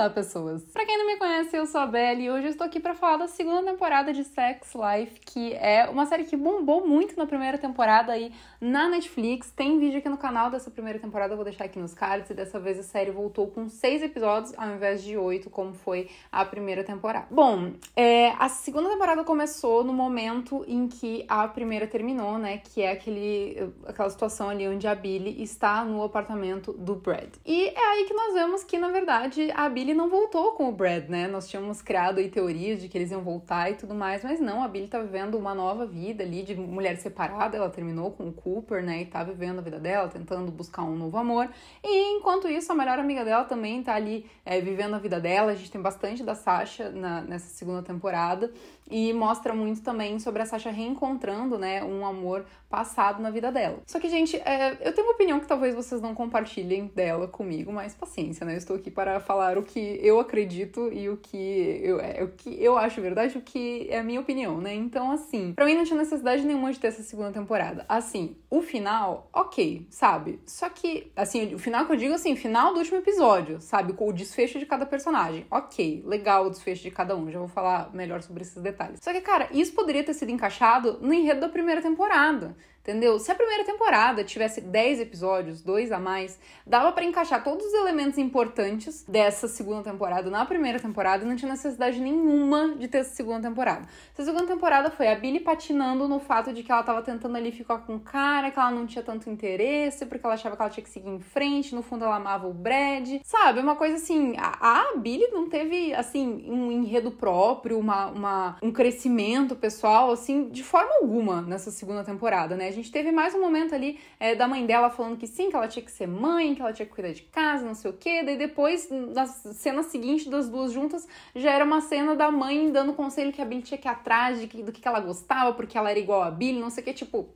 Olá, pessoas! Para quem não me conhece, eu sou a Belle e hoje eu estou aqui para falar da segunda temporada de Sex Life, que é uma série que bombou muito na primeira temporada aí na Netflix. Tem vídeo aqui no canal dessa primeira temporada, eu vou deixar aqui nos cards. E dessa vez a série voltou com seis episódios ao invés de oito, como foi a primeira temporada. Bom, é, a segunda temporada começou no momento em que a primeira terminou, né? Que é aquele, aquela situação ali onde a Billy está no apartamento do Brad. E é aí que nós vemos que, na verdade, a Billy Billy não voltou com o Brad, né? Nós tínhamos criado aí teorias de que eles iam voltar e tudo mais, mas não, a Billy tá vivendo uma nova vida ali de mulher separada, ela terminou com o Cooper, né? E tá vivendo a vida dela, tentando buscar um novo amor. E enquanto isso, a melhor amiga dela também tá ali é, vivendo a vida dela. A gente tem bastante da Sasha na, nessa segunda temporada e mostra muito também sobre a Sasha reencontrando, né, um amor passado na vida dela. Só que, gente, é, eu tenho uma opinião que talvez vocês não compartilhem dela comigo, mas paciência, né? Eu estou aqui para falar o que que eu acredito e o que eu, é, o que eu acho verdade, o que é a minha opinião, né? Então, assim, pra mim não tinha necessidade nenhuma de ter essa segunda temporada. Assim, o final, ok, sabe? Só que, assim, o final que eu digo, assim, final do último episódio, sabe? Com o desfecho de cada personagem. Ok, legal o desfecho de cada um, já vou falar melhor sobre esses detalhes. Só que, cara, isso poderia ter sido encaixado no enredo da primeira temporada entendeu? Se a primeira temporada tivesse 10 episódios, dois a mais, dava para encaixar todos os elementos importantes dessa segunda temporada na primeira temporada não tinha necessidade nenhuma de ter essa segunda temporada. Essa segunda temporada foi a Billy patinando no fato de que ela tava tentando ali ficar com o cara, que ela não tinha tanto interesse, porque ela achava que ela tinha que seguir em frente, no fundo ela amava o Brad, sabe? Uma coisa assim, a, a Billy não teve, assim, um enredo próprio, uma, uma, um crescimento pessoal, assim, de forma alguma nessa segunda temporada, né? A gente teve mais um momento ali é, da mãe dela falando que sim, que ela tinha que ser mãe, que ela tinha que cuidar de casa, não sei o quê. Daí depois, na cena seguinte das duas juntas, já era uma cena da mãe dando conselho que a Billy tinha que ir atrás, de que, do que, que ela gostava, porque ela era igual a Billy, não sei o que, tipo,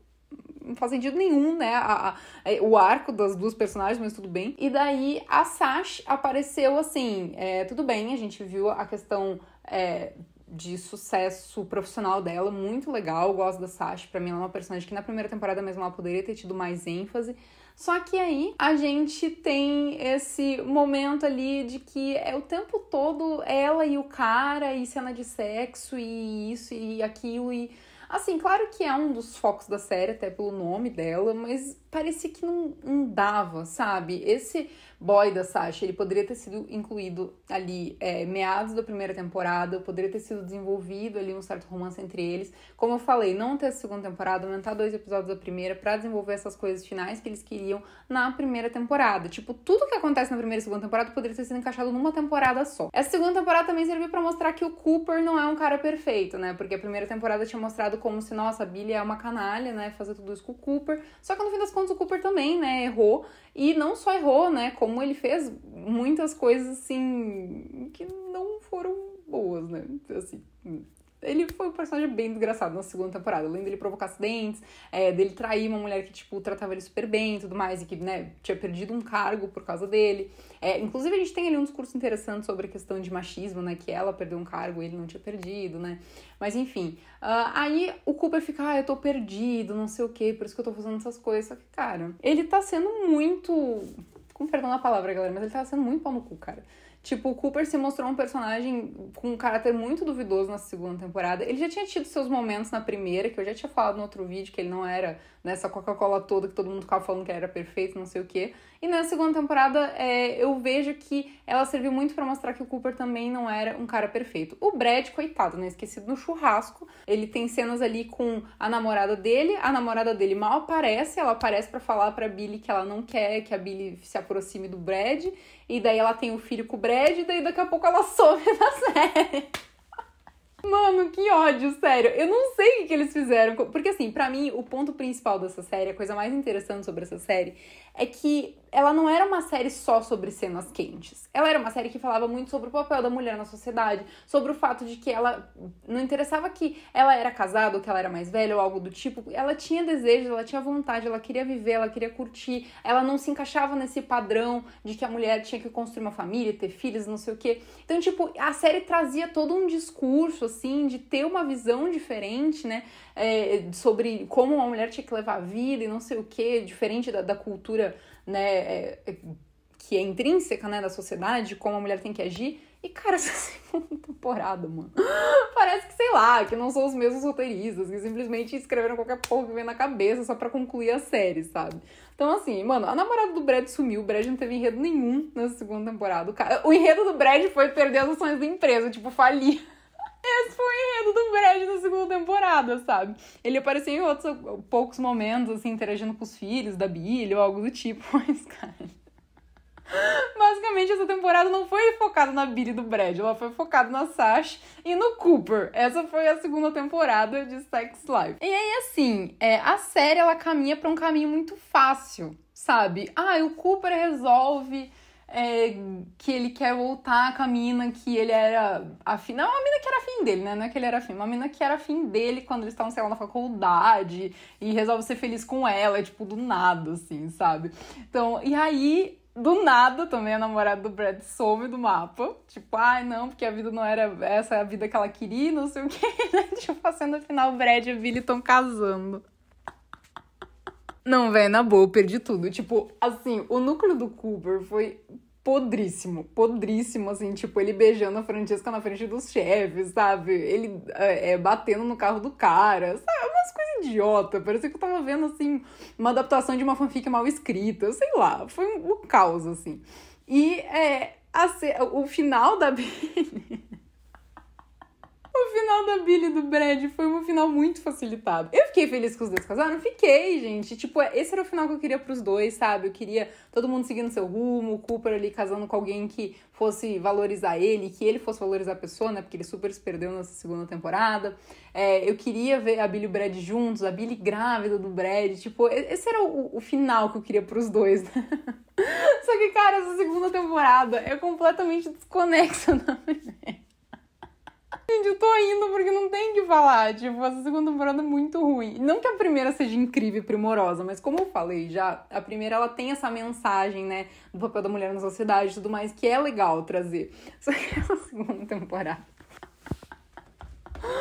não faz sentido nenhum, né? A, a, é, o arco das duas personagens, mas tudo bem. E daí a Sash apareceu assim: é, tudo bem, a gente viu a questão. É, de sucesso profissional dela, muito legal. Eu gosto da Sasha, pra mim ela é uma personagem que na primeira temporada mesmo ela poderia ter tido mais ênfase. Só que aí a gente tem esse momento ali de que é o tempo todo ela e o cara, e cena de sexo, e isso e aquilo, e. Assim, claro que é um dos focos da série, até pelo nome dela, mas parecia que não, não dava, sabe? Esse boy da Sasha, ele poderia ter sido incluído ali é, meados da primeira temporada, poderia ter sido desenvolvido ali um certo romance entre eles. Como eu falei, não ter a segunda temporada, aumentar dois episódios da primeira para desenvolver essas coisas finais que eles queriam na primeira temporada. Tipo, tudo que acontece na primeira e segunda temporada poderia ter sido encaixado numa temporada só. Essa segunda temporada também serviu para mostrar que o Cooper não é um cara perfeito, né? Porque a primeira temporada tinha mostrado como se, nossa, a Billy é uma canalha, né? Fazer tudo isso com o Cooper. Só que no fim das contas o Cooper também, né? Errou. E não só errou, né? Como 2021 ele fez muitas coisas assim que não foram boas, né? Assim, ele foi um personagem bem desgraçado na segunda temporada. Além dele provocar acidentes, é, dele trair uma mulher que, tipo, tratava ele super bem e tudo mais, e que, né, tinha perdido um cargo por causa dele. É, inclusive, a gente tem ali um discurso interessante sobre a questão de machismo, né, que ela perdeu um cargo e ele não tinha perdido, né. Mas, enfim. Uh, aí o Cooper fica, ah, eu tô perdido, não sei o quê, por isso que eu tô fazendo essas coisas. Só que, cara, ele tá sendo muito com perdão na palavra, galera, mas ele tava sendo muito pau no cu, cara. Tipo, o Cooper se mostrou um personagem com um caráter muito duvidoso na segunda temporada. Ele já tinha tido seus momentos na primeira, que eu já tinha falado no outro vídeo, que ele não era nessa né? Coca-Cola toda que todo mundo ficava falando que era perfeito, não sei o quê. E na segunda temporada é, eu vejo que ela serviu muito para mostrar que o Cooper também não era um cara perfeito. O Brad, coitado, né? Esquecido no churrasco. Ele tem cenas ali com a namorada dele, a namorada dele mal aparece, ela aparece para falar pra Billy que ela não quer que a Billy se aproxime do Brad, e daí ela tem o um filho com o Brad, e daí daqui a pouco ela some da série. Mano, que ódio, sério. Eu não sei o que, que eles fizeram. Porque, assim, para mim, o ponto principal dessa série, a coisa mais interessante sobre essa série, é que ela não era uma série só sobre cenas quentes. Ela era uma série que falava muito sobre o papel da mulher na sociedade, sobre o fato de que ela não interessava que ela era casada ou que ela era mais velha ou algo do tipo. Ela tinha desejos, ela tinha vontade, ela queria viver, ela queria curtir. Ela não se encaixava nesse padrão de que a mulher tinha que construir uma família, ter filhos, não sei o quê. Então, tipo, a série trazia todo um discurso assim de ter uma visão diferente, né, é, sobre como uma mulher tinha que levar a vida e não sei o quê, diferente da, da cultura né, é, é, que é intrínseca, né, da sociedade, como a mulher tem que agir. E, cara, essa segunda temporada, mano. Parece que, sei lá, que não são os mesmos roteiristas, que simplesmente escreveram qualquer porra que vem na cabeça só para concluir a série, sabe? Então, assim, mano, a namorada do Brad sumiu, o Brad não teve enredo nenhum nessa segunda temporada. O, cara... o enredo do Brad foi perder as ações da empresa, tipo, falir. Esse foi o enredo do Brad na segunda temporada, sabe? Ele aparecia em outros poucos momentos, assim, interagindo com os filhos da Billy ou algo do tipo, mas, cara. Basicamente, essa temporada não foi focada na Billy do Brad, ela foi focada na Sash e no Cooper. Essa foi a segunda temporada de Sex Life. E aí, assim, é, a série ela caminha para um caminho muito fácil, sabe? Ah, o Cooper resolve é, que ele quer voltar com a mina que ele era afim. Não, uma mina que era afim dele, né? Não é que ele era afim, uma mina que era afim dele quando eles estavam, sei lá, na faculdade e resolve ser feliz com ela, é, tipo, do nada, assim, sabe? Então, e aí do nada também a namorada do Brad some do mapa. Tipo, ai ah, não, porque a vida não era essa é a vida que ela queria, não sei o que. Né? tipo, assim, no final, Brad e Billy estão casando. Não, velho, na boa, eu perdi tudo. Tipo, assim, o núcleo do Cooper foi podríssimo, podríssimo, assim, tipo, ele beijando a Francesca na frente dos chefes, sabe? Ele é, é, batendo no carro do cara, sabe? Umas coisas idiota. Parecia que eu tava vendo, assim, uma adaptação de uma fanfic mal escrita, sei lá. Foi um, um caos, assim. E é, a, o final da Billy. O final da Billy do Brad foi um final muito facilitado. Eu fiquei feliz que os dois casaram? Fiquei, gente. Tipo, é, esse era o final que eu queria pros dois, sabe? Eu queria todo mundo seguindo seu rumo, o Cooper ali casando com alguém que fosse valorizar ele, que ele fosse valorizar a pessoa, né? Porque ele super se perdeu nessa segunda temporada. É, eu queria ver a Billy e o Brad juntos, a Billy grávida do Brad. Tipo, esse era o, o final que eu queria pros dois, né? Só que, cara, essa segunda temporada é completamente desconexa da mulher. Gente, eu tô indo porque não tem o que falar. Tipo, essa segunda temporada é muito ruim. Não que a primeira seja incrível e primorosa, mas como eu falei já, a primeira ela tem essa mensagem, né, do papel da mulher na sociedade e tudo mais, que é legal trazer. Só que a segunda temporada.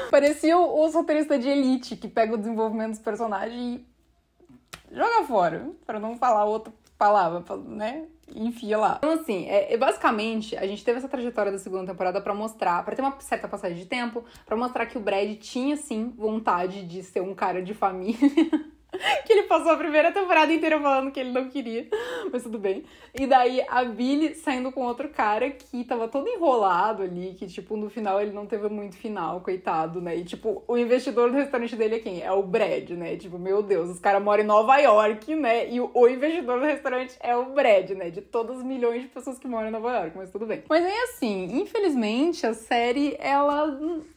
Parecia o, o roteirista de Elite, que pega o desenvolvimento dos personagens e joga fora, para não falar outra palavra, né? enfia lá. Então, assim, é, é, basicamente, a gente teve essa trajetória da segunda temporada para mostrar, para ter uma certa passagem de tempo, para mostrar que o Brad tinha, sim, vontade de ser um cara de família. que ele passou a primeira temporada inteira falando que ele não queria, mas tudo bem. E daí a Billy saindo com outro cara que tava todo enrolado ali, que tipo, no final ele não teve muito final, coitado, né? E tipo, o investidor do restaurante dele é quem? É o Brad, né? Tipo, meu Deus, os caras moram em Nova York, né? E o investidor do restaurante é o Brad, né? De todos os milhões de pessoas que moram em Nova York, mas tudo bem. Mas é assim, infelizmente a série ela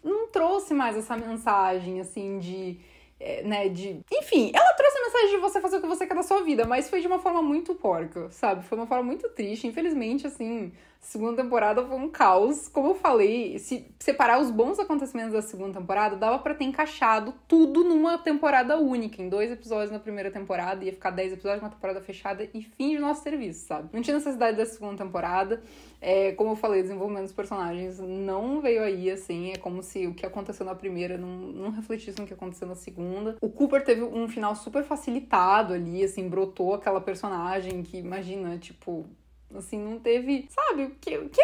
não trouxe mais essa mensagem assim de é, né, de... Enfim, ela trouxe a mensagem de você fazer o que você quer da sua vida, mas foi de uma forma muito porca, sabe? Foi uma forma muito triste, infelizmente, assim segunda temporada foi um caos. Como eu falei, se separar os bons acontecimentos da segunda temporada, dava para ter encaixado tudo numa temporada única, em dois episódios na primeira temporada, ia ficar dez episódios numa temporada fechada e fim de nosso serviço, sabe? Não tinha necessidade da segunda temporada. É, como eu falei, desenvolvimento dos personagens não veio aí, assim, é como se o que aconteceu na primeira não, não refletisse no que aconteceu na segunda. O Cooper teve um final super facilitado ali, assim, brotou aquela personagem que, imagina, tipo, Assim, não teve, sabe, o que? O quê?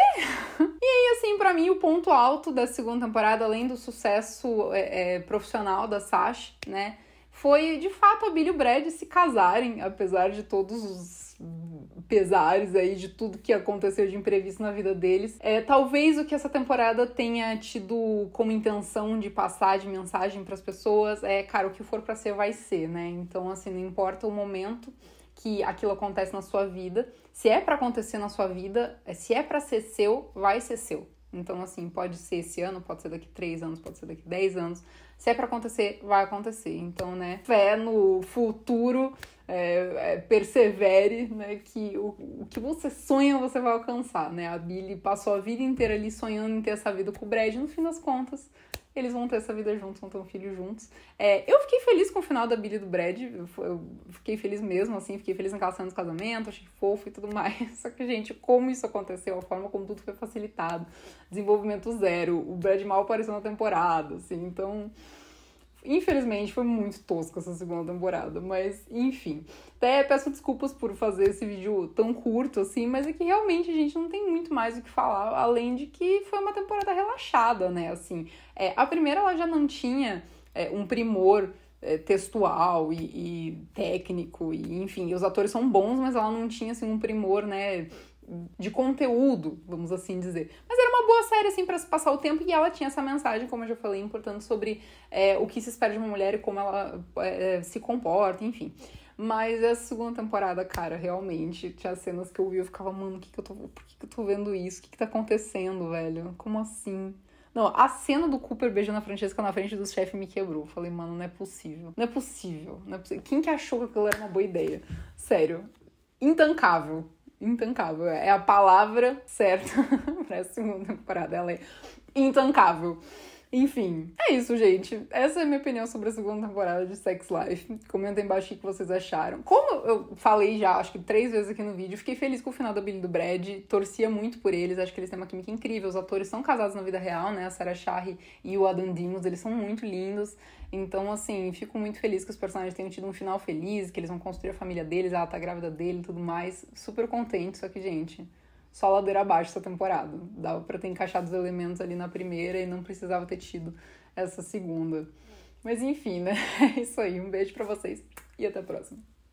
E aí, assim, para mim, o ponto alto da segunda temporada, além do sucesso é, é, profissional da Sasha, né? Foi de fato a Billy e o Brad se casarem, apesar de todos os pesares aí de tudo que aconteceu de imprevisto na vida deles. É, talvez o que essa temporada tenha tido como intenção de passar de mensagem para as pessoas é, cara, o que for para ser vai ser, né? Então, assim, não importa o momento que aquilo acontece na sua vida, se é para acontecer na sua vida, eh, se é para ser seu, vai ser seu. Então, assim, pode ser esse ano, pode ser daqui três anos, pode ser daqui dez anos. Se é para acontecer, vai acontecer. Então, né, fé no futuro, é, é, persevere, né, que o, o, que você sonha você vai alcançar, né. A Billy passou a vida inteira ali sonhando em ter essa vida com o Brad, no fim das contas, eles vão ter essa vida juntos, vão ter um filho juntos. É, eu fiquei feliz com o final da Billy do Brad. Eu, fiquei feliz mesmo, assim. Fiquei feliz naquela cena do casamento, achei fofo e tudo mais. Só que, gente, como isso aconteceu, a forma como tudo foi facilitado. Desenvolvimento zero. O Brad mal apareceu na temporada, assim. Então... Infelizmente foi muito tosca essa segunda temporada, mas enfim. Até peço desculpas por fazer esse vídeo tão curto assim, mas é que realmente a gente não tem muito muito mais o que falar, além de que foi uma temporada relaxada, né? Assim, é, a primeira ela já não tinha é, um primor é, textual e, e, técnico, e enfim, os atores são bons, mas ela não tinha assim, um primor, né? De conteúdo, vamos assim dizer. Mas era uma boa série, assim, para se passar o tempo, e ela tinha essa mensagem, como eu já falei, importante sobre é, o que se espera de uma mulher e como ela é, é, se comporta, enfim. Mas é a segunda temporada, cara, realmente, tinha cenas que eu vi, eu ficava, mano, que que eu tô, por que, que eu tô vendo isso? O que, que tá acontecendo, velho? Como assim? Não, a cena do Cooper beijando a Francesca na frente do chefe me quebrou. Falei, mano, não é possível. Não é possível. Não é possível. Quem que achou que aquilo era uma boa ideia? Sério. Intancável. Intancável. É a palavra certa pra segunda temporada. Ela é intancável. Enfim, é isso, gente. Essa é a minha opinião sobre a segunda temporada de Sex Life. Comenta embaixo o que vocês acharam. Como eu falei já, acho que três vezes aqui no vídeo, fiquei feliz com o final da Billy do Brad, torcia muito por eles, acho que eles têm uma química incrível. Os atores são casados na vida real, né? A Sarah Charry e o Adam Dimos, eles são muito lindos. Então, assim, fico muito feliz que os personagens tenham tido um final feliz, que eles vão construir a família deles, ela tá grávida dele e tudo mais. Super contente, só que, gente só ladeira abaixo essa temporada. Dava para ter encaixado os elementos ali na primeira e não precisava ter tido essa segunda. Mas enfim, né? É isso aí. Um beijo para vocês e até a próxima.